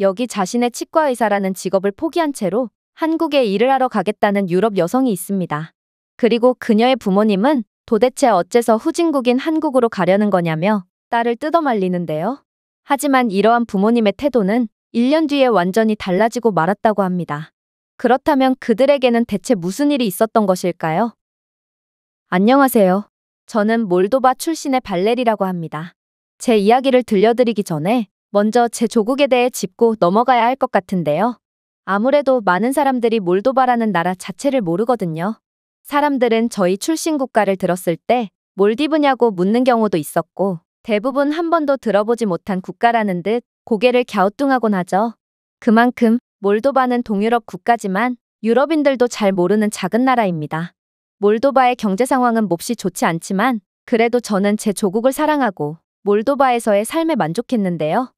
여기 자신의 치과 의사라는 직업을 포기한 채로 한국에 일을 하러 가겠다는 유럽 여성이 있습니다. 그리고 그녀의 부모님은 도대체 어째서 후진국인 한국으로 가려는 거냐며 딸을 뜯어말리는데요. 하지만 이러한 부모님의 태도는 1년 뒤에 완전히 달라지고 말았다고 합니다. 그렇다면 그들에게는 대체 무슨 일이 있었던 것일까요? 안녕하세요. 저는 몰도바 출신의 발레리라고 합니다. 제 이야기를 들려드리기 전에 먼저 제 조국에 대해 짚고 넘어가야 할 것 같은데요. 아무래도 많은 사람들이 몰도바라는 나라 자체를 모르거든요. 사람들은 저희 출신 국가를 들었을 때 몰디브냐고 묻는 경우도 있었고 대부분 한 번도 들어보지 못한 국가라는 듯 고개를 갸우뚱하곤 하죠. 그만큼 몰도바는 동유럽 국가지만 유럽인들도 잘 모르는 작은 나라입니다. 몰도바의 경제 상황은 몹시 좋지 않지만 그래도 저는 제 조국을 사랑하고 몰도바에서의 삶에 만족했는데요.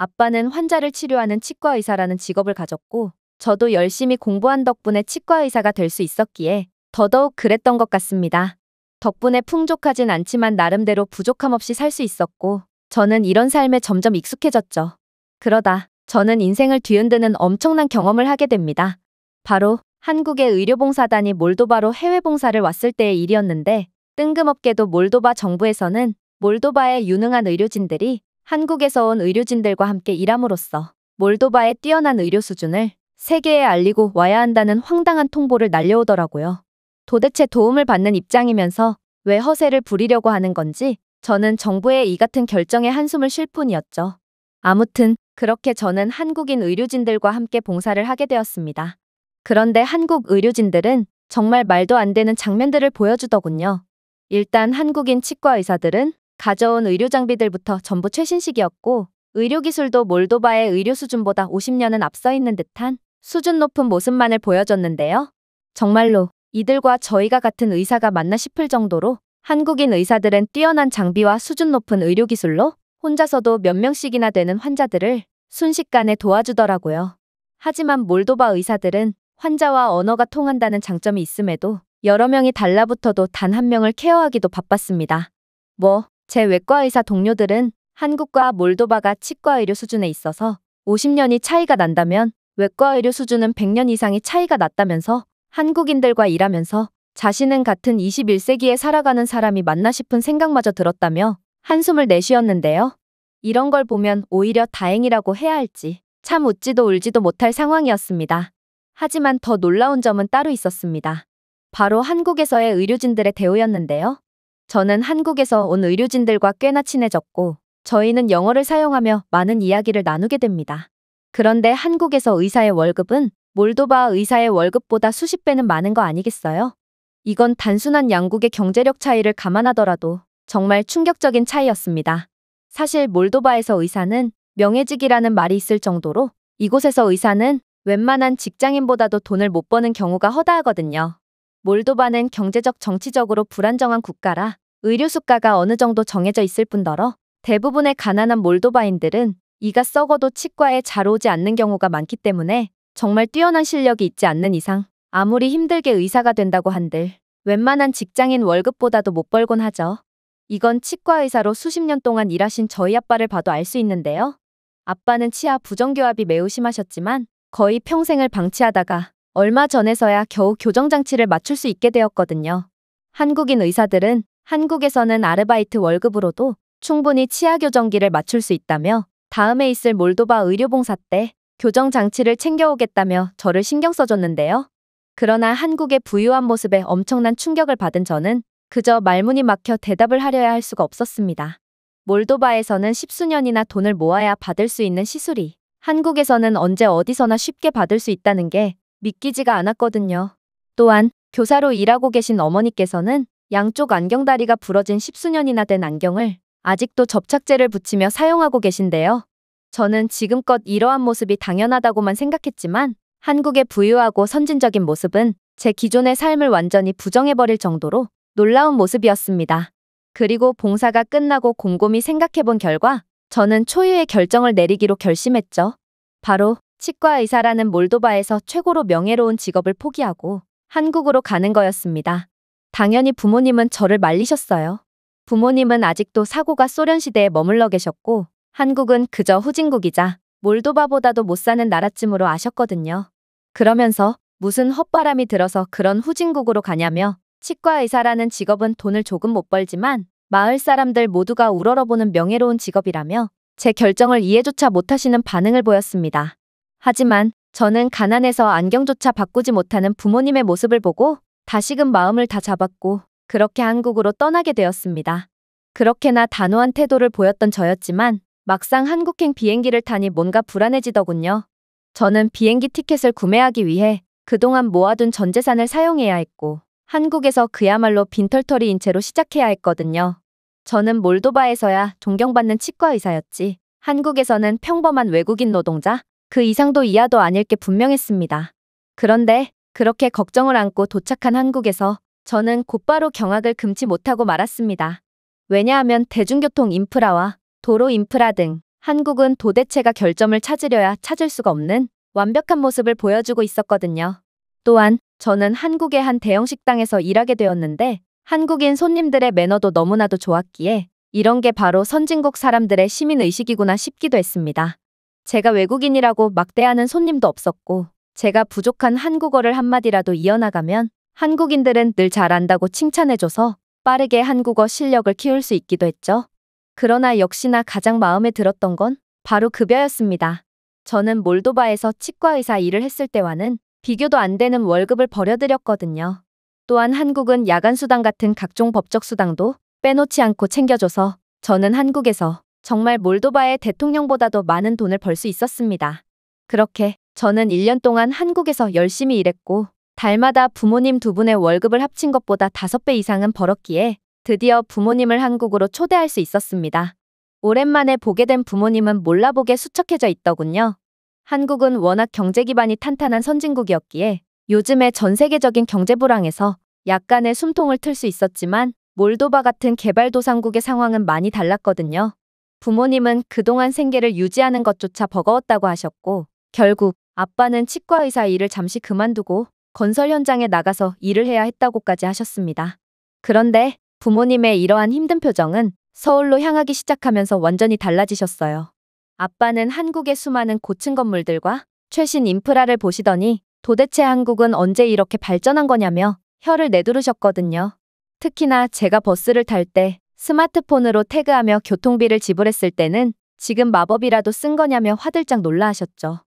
아빠는 환자를 치료하는 치과 의사라는 직업을 가졌고 저도 열심히 공부한 덕분에 치과 의사가 될 수 있었기에 더더욱 그랬던 것 같습니다. 덕분에 풍족하진 않지만 나름대로 부족함 없이 살 수 있었고 저는 이런 삶에 점점 익숙해졌죠. 그러다 저는 인생을 뒤흔드는 엄청난 경험을 하게 됩니다. 바로 한국의 의료봉사단이 몰도바로 해외봉사를 왔을 때의 일이었는데 뜬금없게도 몰도바 정부에서는 몰도바의 유능한 의료진들이 한국에서 온 의료진들과 함께 일함으로써 몰도바의 뛰어난 의료 수준을 세계에 알리고 와야 한다는 황당한 통보를 날려오더라고요. 도대체 도움을 받는 입장이면서 왜 허세를 부리려고 하는 건지 저는 정부의 이 같은 결정에 한숨을 쉴 뿐이었죠. 아무튼 그렇게 저는 한국인 의료진들과 함께 봉사를 하게 되었습니다. 그런데 한국 의료진들은 정말 말도 안 되는 장면들을 보여주더군요. 일단 한국인 치과 의사들은 가져온 의료 장비들부터 전부 최신식이었고 의료기술도 몰도바의 의료 수준보다 50년은 앞서 있는 듯한 수준 높은 모습만을 보여줬는데요. 정말로 이들과 저희가 같은 의사가 맞나 싶을 정도로 한국인 의사들은 뛰어난 장비와 수준 높은 의료기술로 혼자서도 몇 명씩이나 되는 환자들을 순식간에 도와주더라고요. 하지만 몰도바 의사들은 환자와 언어가 통한다는 장점이 있음에도 여러 명이 달라붙어도 단 한 명을 케어하기도 바빴습니다. 뭐, 제 외과의사 동료들은 한국과 몰도바가 치과의료 수준에 있어서 50년이 차이가 난다면 외과의료 수준은 100년 이상이 차이가 났다면서 한국인들과 일하면서 자신은 같은 21세기에 살아가는 사람이 맞나 싶은 생각마저 들었다며 한숨을 내쉬었는데요. 이런 걸 보면 오히려 다행이라고 해야 할지 참 웃지도 울지도 못할 상황이었습니다. 하지만 더 놀라운 점은 따로 있었습니다. 바로 한국에서의 의료진들의 대우였는데요. 저는 한국에서 온 의료진들과 꽤나 친해졌고 저희는 영어를 사용하며 많은 이야기를 나누게 됩니다. 그런데 한국에서 의사의 월급은 몰도바 의사의 월급보다 수십 배는 많은 거 아니겠어요? 이건 단순한 양국의 경제력 차이를 감안하더라도 정말 충격적인 차이였습니다. 사실 몰도바에서 의사는 명예직이라는 말이 있을 정도로 이곳에서 의사는 웬만한 직장인보다도 돈을 못 버는 경우가 허다하거든요. 몰도바는 경제적 정치적으로 불안정한 국가라 의료 수가가 어느 정도 정해져 있을 뿐더러 대부분의 가난한 몰도바인들은 이가 썩어도 치과에 잘 오지 않는 경우가 많기 때문에 정말 뛰어난 실력이 있지 않는 이상 아무리 힘들게 의사가 된다고 한들 웬만한 직장인 월급보다도 못 벌곤 하죠. 이건 치과 의사로 수십 년 동안 일하신 저희 아빠를 봐도 알 수 있는데요. 아빠는 치아 부정교합이 매우 심하셨지만 거의 평생을 방치하다가 얼마 전에서야 겨우 교정장치를 맞출 수 있게 되었거든요. 한국인 의사들은 한국에서는 아르바이트 월급으로도 충분히 치아 교정기를 맞출 수 있다며 다음에 있을 몰도바 의료봉사 때 교정장치를 챙겨오겠다며 저를 신경 써줬는데요. 그러나 한국의 부유한 모습에 엄청난 충격을 받은 저는 그저 말문이 막혀 대답을 하려야 할 수가 없었습니다. 몰도바에서는 십수년이나 돈을 모아야 받을 수 있는 시술이 한국에서는 언제 어디서나 쉽게 받을 수 있다는 게 믿기지가 않았거든요. 또한 교사로 일하고 계신 어머니께서는 양쪽 안경다리가 부러진 십수년이나 된 안경을 아직도 접착제를 붙이며 사용하고 계신데요. 저는 지금껏 이러한 모습이 당연하다고만 생각했지만 한국의 부유하고 선진적인 모습은 제 기존의 삶을 완전히 부정해버릴 정도로 놀라운 모습이었습니다. 그리고 봉사가 끝나고 곰곰이 생각해본 결과 저는 초유의 결정을 내리기로 결심했죠. 바로 치과 의사라는 몰도바에서 최고로 명예로운 직업을 포기하고 한국으로 가는 거였습니다. 당연히 부모님은 저를 말리셨어요. 부모님은 아직도 사고가 소련 시대에 머물러 계셨고 한국은 그저 후진국이자 몰도바보다도 못 사는 나라쯤으로 아셨거든요. 그러면서 무슨 헛바람이 들어서 그런 후진국으로 가냐며 치과 의사라는 직업은 돈을 조금 못 벌지만 마을 사람들 모두가 우러러보는 명예로운 직업이라며 제 결정을 이해조차 못하시는 반응을 보였습니다. 하지만 저는 가난해서 안경조차 바꾸지 못하는 부모님의 모습을 보고 다시금 마음을 다 잡았고 그렇게 한국으로 떠나게 되었습니다. 그렇게나 단호한 태도를 보였던 저였지만 막상 한국행 비행기를 타니 뭔가 불안해지더군요. 저는 비행기 티켓을 구매하기 위해 그동안 모아둔 전 재산을 사용해야 했고 한국에서 그야말로 빈털터리인 채로 시작해야 했거든요. 저는 몰도바에서야 존경받는 치과 의사였지 한국에서는 평범한 외국인 노동자, 그 이상도 이하도 아닐 게 분명했습니다. 그런데 그렇게 걱정을 안고 도착한 한국에서 저는 곧바로 경악을 금치 못하고 말았습니다. 왜냐하면 대중교통 인프라와 도로 인프라 등 한국은 도대체가 결점을 찾으려야 찾을 수가 없는 완벽한 모습을 보여주고 있었거든요. 또한 저는 한국의 한 대형 식당에서 일하게 되었는데 한국인 손님들의 매너도 너무나도 좋았기에 이런 게 바로 선진국 사람들의 시민의식이구나 싶기도 했습니다. 제가 외국인이라고 막대하는 손님도 없었고 제가 부족한 한국어를 한마디라도 이어나가면 한국인들은 늘 잘한다고 칭찬해줘서 빠르게 한국어 실력을 키울 수 있기도 했죠. 그러나 역시나 가장 마음에 들었던 건 바로 급여였습니다. 저는 몰도바에서 치과의사 일을 했을 때와는 비교도 안 되는 월급을 버려드렸거든요 또한 한국은 야간수당 같은 각종 법적 수당도 빼놓지 않고 챙겨줘서 저는 한국에서 정말 몰도바의 대통령보다도 많은 돈을 벌 수 있었습니다. 그렇게 저는 1년 동안 한국에서 열심히 일했고 달마다 부모님 두 분의 월급을 합친 것보다 5배 이상은 벌었기에 드디어 부모님을 한국으로 초대할 수 있었습니다. 오랜만에 보게 된 부모님은 몰라보게 수척해져 있더군요. 한국은 워낙 경제 기반이 탄탄한 선진국이었기에 요즘의 전 세계적인 경제 불황에서 약간의 숨통을 틀 수 있었지만 몰도바 같은 개발도상국의 상황은 많이 달랐거든요. 부모님은 그동안 생계를 유지하는 것조차 버거웠다고 하셨고 결국 아빠는 치과 의사 일을 잠시 그만두고 건설 현장에 나가서 일을 해야 했다고까지 하셨습니다. 그런데 부모님의 이러한 힘든 표정은 서울로 향하기 시작하면서 완전히 달라지셨어요. 아빠는 한국의 수많은 고층 건물들과 최신 인프라를 보시더니 도대체 한국은 언제 이렇게 발전한 거냐며 혀를 내두르셨거든요. 특히나 제가 버스를 탈때 스마트폰으로 태그하며 교통비를 지불했을 때는 지금 마법이라도 쓴 거냐며 화들짝 놀라하셨죠.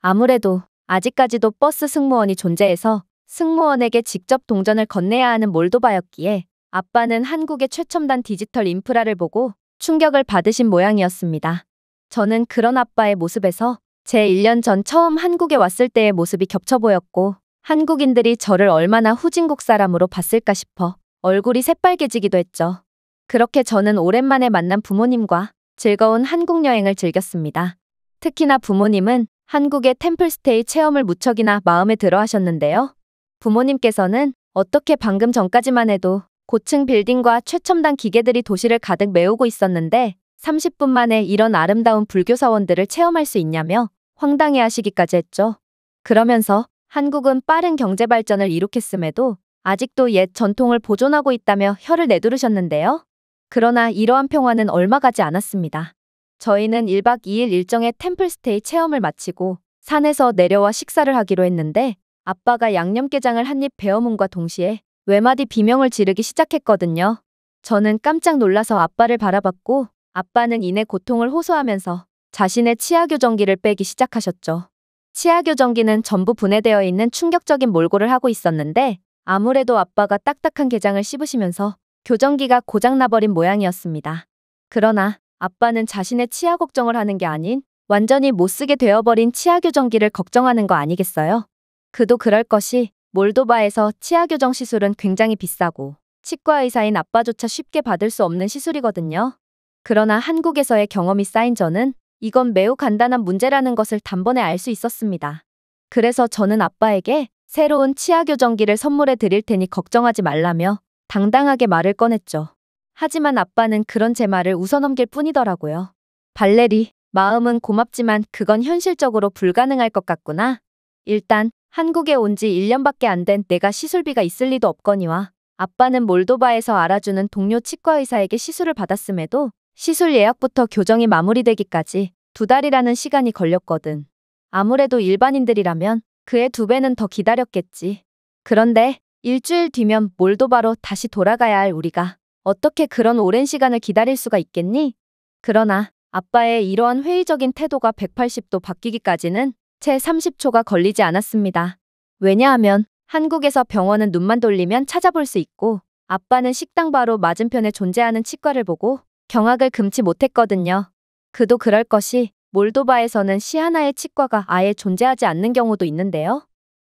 아무래도 아직까지도 버스 승무원이 존재해서 승무원에게 직접 동전을 건네야 하는 몰도바였기에 아빠는 한국의 최첨단 디지털 인프라를 보고 충격을 받으신 모양이었습니다. 저는 그런 아빠의 모습에서 제 1년 전 처음 한국에 왔을 때의 모습이 겹쳐 보였고 한국인들이 저를 얼마나 후진국 사람으로 봤을까 싶어 얼굴이 새빨개지기도 했죠. 그렇게 저는 오랜만에 만난 부모님과 즐거운 한국 여행을 즐겼습니다. 특히나 부모님은 한국의 템플스테이 체험을 무척이나 마음에 들어 하셨는데요. 부모님께서는 어떻게 방금 전까지만 해도 고층 빌딩과 최첨단 기계들이 도시를 가득 메우고 있었는데 30분 만에 이런 아름다운 불교 사원들을 체험할 수 있냐며 황당해 하시기까지 했죠. 그러면서 한국은 빠른 경제 발전을 이룩했음에도 아직도 옛 전통을 보존하고 있다며 혀를 내두르셨는데요. 그러나 이러한 평화는 얼마 가지 않았습니다. 저희는 1박 2일 일정의 템플스테이 체험을 마치고 산에서 내려와 식사를 하기로 했는데 아빠가 양념게장을 한 입 베어문과 동시에 외마디 비명을 지르기 시작했거든요. 저는 깜짝 놀라서 아빠를 바라봤고 아빠는 이내 고통을 호소하면서 자신의 치아교정기를 빼기 시작하셨죠. 치아교정기는 전부 분해되어 있는 충격적인 몰골을 하고 있었는데 아무래도 아빠가 딱딱한 게장을 씹으시면서 교정기가 고장나버린 모양이었습니다. 그러나 아빠는 자신의 치아 걱정을 하는 게 아닌 완전히 못쓰게 되어버린 치아 교정기를 걱정하는 거 아니겠어요? 그도 그럴 것이 몰도바에서 치아 교정 시술은 굉장히 비싸고 치과 의사인 아빠조차 쉽게 받을 수 없는 시술이거든요. 그러나 한국에서의 경험이 쌓인 저는 이건 매우 간단한 문제라는 것을 단번에 알 수 있었습니다. 그래서 저는 아빠에게 새로운 치아 교정기를 선물해 드릴 테니 걱정하지 말라며 당당하게 말을 꺼냈죠. 하지만 아빠는 그런 제 말을 웃어넘길 뿐이더라고요. 발레리, 마음은 고맙지만 그건 현실적으로 불가능할 것 같구나. 일단 한국에 온 지 1년밖에 안 된 내가 시술비가 있을 리도 없거니와 아빠는 몰도바에서 알아주는 동료 치과의사에게 시술을 받았음에도 시술 예약부터 교정이 마무리되기까지 두 달이라는 시간이 걸렸거든. 아무래도 일반인들이라면 그의 두 배는 더 기다렸겠지. 그런데 일주일 뒤면 몰도바로 다시 돌아가야 할 우리가 어떻게 그런 오랜 시간을 기다릴 수가 있겠니? 그러나 아빠의 이러한 회의적인 태도가 180도 바뀌기까지는 채 30초가 걸리지 않았습니다. 왜냐하면 한국에서 병원은 눈만 돌리면 찾아볼 수 있고 아빠는 식당 바로 맞은편에 존재하는 치과를 보고 경악을 금치 못했거든요. 그도 그럴 것이 몰도바에서는 시하나의 치과가 아예 존재하지 않는 경우도 있는데요.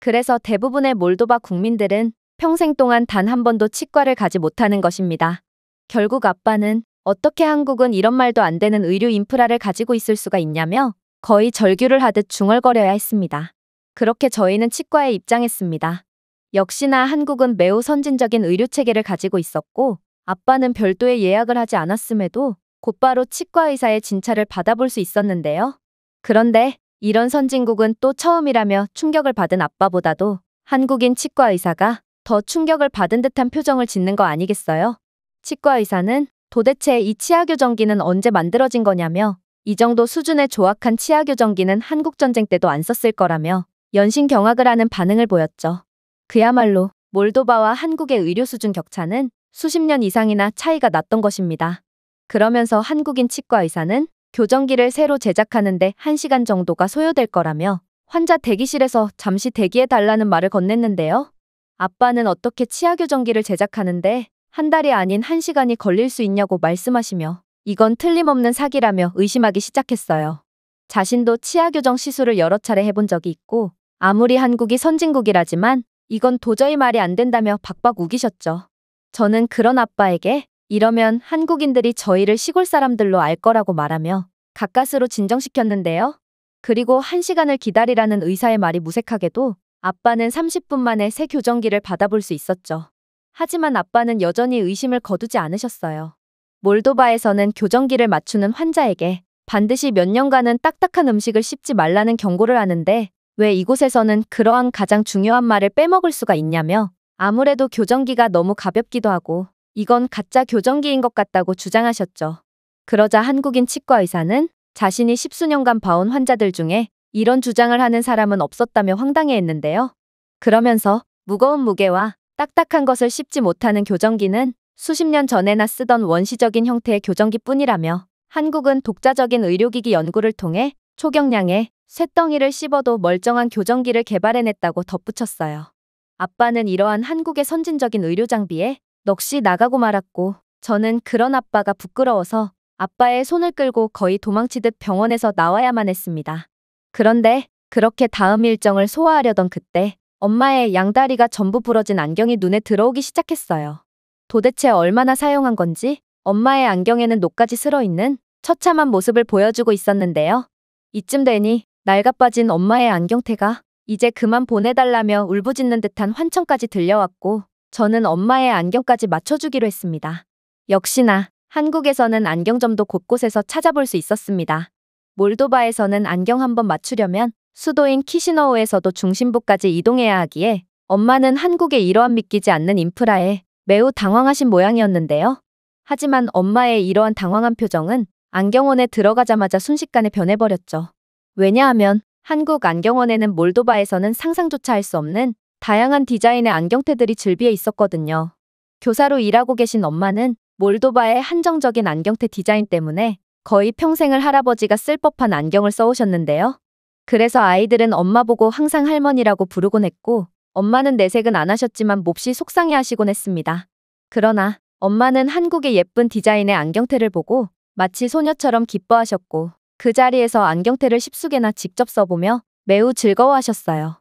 그래서 대부분의 몰도바 국민들은 평생 동안 단 한 번도 치과를 가지 못하는 것입니다. 결국 아빠는 어떻게 한국은 이런 말도 안 되는 의료 인프라를 가지고 있을 수가 있냐며 거의 절규를 하듯 중얼거려야 했습니다. 그렇게 저희는 치과에 입장했습니다. 역시나 한국은 매우 선진적인 의료체계를 가지고 있었고 아빠는 별도의 예약을 하지 않았음에도 곧바로 치과 의사의 진찰을 받아볼 수 있었는데요. 그런데 이런 선진국은 또 처음이라며 충격을 받은 아빠보다도 한국인 치과 의사가 더 충격을 받은 듯한 표정을 짓는 거 아니겠어요? 치과 의사는 도대체 이 치아교정기는 언제 만들어진 거냐며 이 정도 수준의 조악한 치아교정기는 한국전쟁 때도 안 썼을 거라며 연신 경악을 하는 반응을 보였죠. 그야말로 몰도바와 한국의 의료 수준 격차는 수십 년 이상이나 차이가 났던 것입니다. 그러면서 한국인 치과 의사는 교정기를 새로 제작하는데 1시간 정도가 소요될 거라며 환자 대기실에서 잠시 대기해달라는 말을 건넸는데요. 아빠는 어떻게 치아 교정기를 제작하는데 한 달이 아닌 1 시간이 걸릴 수 있냐고 말씀하시며 이건 틀림없는 사기라며 의심하기 시작했어요. 자신도 치아 교정 시술을 여러 차례 해본 적이 있고 아무리 한국이 선진국이라지만 이건 도저히 말이 안 된다며 박박 우기셨죠. 저는 그런 아빠에게 이러면 한국인들이 저희를 시골 사람들로 알 거라고 말하며 가까스로 진정시켰는데요. 그리고 한시간을 기다리라는 의사의 말이 무색하게도 아빠는 30분 만에 새 교정기를 받아볼 수 있었죠. 하지만 아빠는 여전히 의심을 거두지 않으셨어요. 몰도바에서는 교정기를 맞추는 환자에게 반드시 몇 년간은 딱딱한 음식을 씹지 말라는 경고를 하는데 왜 이곳에서는 그러한 가장 중요한 말을 빼먹을 수가 있냐며 아무래도 교정기가 너무 가볍기도 하고 이건 가짜 교정기인 것 같다고 주장하셨죠. 그러자 한국인 치과 의사는 자신이 십수년간 봐온 환자들 중에 이런 주장을 하는 사람은 없었다며 황당해했는데요. 그러면서 무거운 무게와 딱딱한 것을 씹지 못하는 교정기는 수십 년 전에나 쓰던 원시적인 형태의 교정기뿐이라며 한국은 독자적인 의료기기 연구를 통해 초경량의 쇳덩이를 씹어도 멀쩡한 교정기를 개발해냈다고 덧붙였어요. 아빠는 이러한 한국의 선진적인 의료 장비에 넋이 나가고 말았고 저는 그런 아빠가 부끄러워서 아빠의 손을 끌고 거의 도망치듯 병원에서 나와야만 했습니다. 그런데 그렇게 다음 일정을 소화하려던 그때 엄마의 양다리가 전부 부러진 안경이 눈에 들어오기 시작했어요. 도대체 얼마나 사용한 건지 엄마의 안경에는 녹까지 슬어있는 처참한 모습을 보여주고 있었는데요. 이쯤 되니 낡아빠진 엄마의 안경테가 이제 그만 보내달라며 울부짖는 듯한 환청까지 들려왔고 저는 엄마의 안경까지 맞춰주기로 했습니다. 역시나 한국에서는 안경점도 곳곳에서 찾아볼 수 있었습니다. 몰도바에서는 안경 한번 맞추려면 수도인 키시노우에서도 중심부까지 이동해야 하기에 엄마는 한국의 이러한 믿기지 않는 인프라에 매우 당황하신 모양이었는데요. 하지만 엄마의 이러한 당황한 표정은 안경원에 들어가자마자 순식간에 변해버렸죠. 왜냐하면 한국 안경원에는 몰도바에서는 상상조차 할 수 없는 다양한 디자인의 안경테들이 즐비해 있었거든요. 교사로 일하고 계신 엄마는 몰도바의 한정적인 안경테 디자인 때문에 거의 평생을 할아버지가 쓸 법한 안경을 써오셨는데요. 그래서 아이들은 엄마 보고 항상 할머니라고 부르곤 했고 엄마는 내색은 안 하셨지만 몹시 속상해하시곤 했습니다. 그러나 엄마는 한국의 예쁜 디자인의 안경테를 보고 마치 소녀처럼 기뻐하셨고 그 자리에서 안경테를 십수개나 직접 써보며 매우 즐거워하셨어요.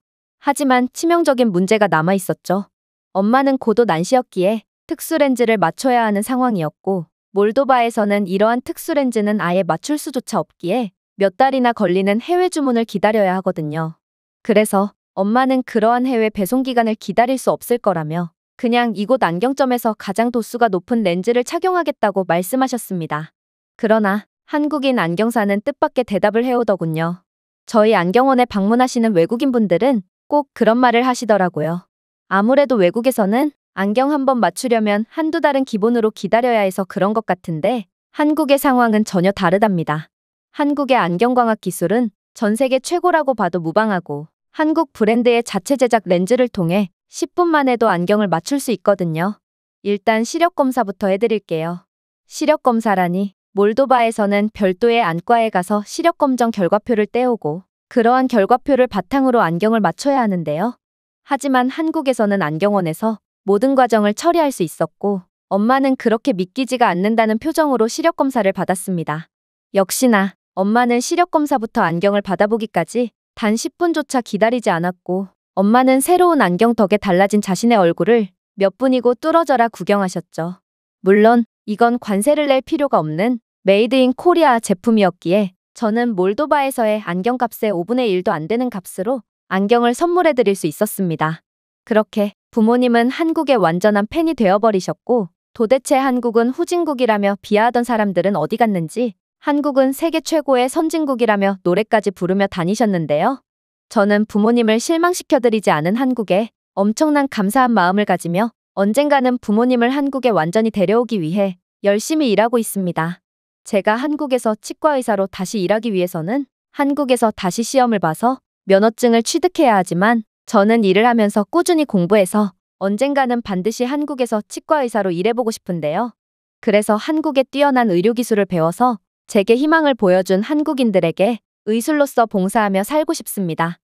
하지만 치명적인 문제가 남아 있었죠. 엄마는 고도 난시였기에 특수 렌즈를 맞춰야 하는 상황이었고 몰도바에서는 이러한 특수 렌즈는 아예 맞출 수조차 없기에 몇 달이나 걸리는 해외 주문을 기다려야 하거든요. 그래서 엄마는 그러한 해외 배송 기간을 기다릴 수 없을 거라며 그냥 이곳 안경점에서 가장 도수가 높은 렌즈를 착용하겠다고 말씀하셨습니다. 그러나 한국인 안경사는 뜻밖의 대답을 해오더군요. 저희 안경원에 방문하시는 외국인분들은 꼭 그런 말을 하시더라고요. 아무래도 외국에서는 안경 한번 맞추려면 한두 달은 기본으로 기다려야 해서 그런 것 같은데 한국의 상황은 전혀 다르답니다. 한국의 안경광학 기술은 전 세계 최고라고 봐도 무방하고 한국 브랜드의 자체 제작 렌즈를 통해 10분만 해도 안경을 맞출 수 있거든요. 일단 시력 검사부터 해드릴게요. 시력 검사라니 몰도바에서는 별도의 안과에 가서 시력 검정 결과표를 떼오고 그러한 결과표를 바탕으로 안경을 맞춰야 하는데요. 하지만 한국에서는 안경원에서 모든 과정을 처리할 수 있었고 엄마는 그렇게 믿기지가 않는다는 표정으로 시력검사를 받았습니다. 역시나 엄마는 시력검사부터 안경을 받아보기까지 단 10분조차 기다리지 않았고 엄마는 새로운 안경 덕에 달라진 자신의 얼굴을 몇 분이고 뚫어져라 구경하셨죠. 물론 이건 관세를 낼 필요가 없는 메이드 인 코리아 제품이었기에 저는 몰도바에서의 안경값의 5분의 1도 안 되는 값으로 안경을 선물해 드릴 수 있었습니다. 그렇게 부모님은 한국의 완전한 팬이 되어버리셨고 도대체 한국은 후진국이라며 비하하던 사람들은 어디 갔는지 한국은 세계 최고의 선진국이라며 노래까지 부르며 다니셨는데요. 저는 부모님을 실망시켜드리지 않은 한국에 엄청난 감사한 마음을 가지며 언젠가는 부모님을 한국에 완전히 데려오기 위해 열심히 일하고 있습니다. 제가 한국에서 치과의사로 다시 일하기 위해서는 한국에서 다시 시험을 봐서 면허증을 취득해야 하지만 저는 일을 하면서 꾸준히 공부해서 언젠가는 반드시 한국에서 치과의사로 일해보고 싶은데요. 그래서 한국의 뛰어난 의료기술을 배워서 제게 희망을 보여준 한국인들에게 의술로서 봉사하며 살고 싶습니다.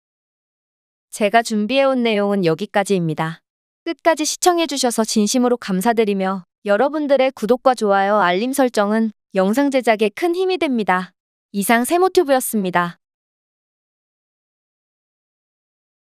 제가 준비해온 내용은 여기까지입니다. 끝까지 시청해주셔서 진심으로 감사드리며 여러분들의 구독과 좋아요, 알림 설정은 영상 제작에 큰 힘이 됩니다. 이상 세모튜브였습니다.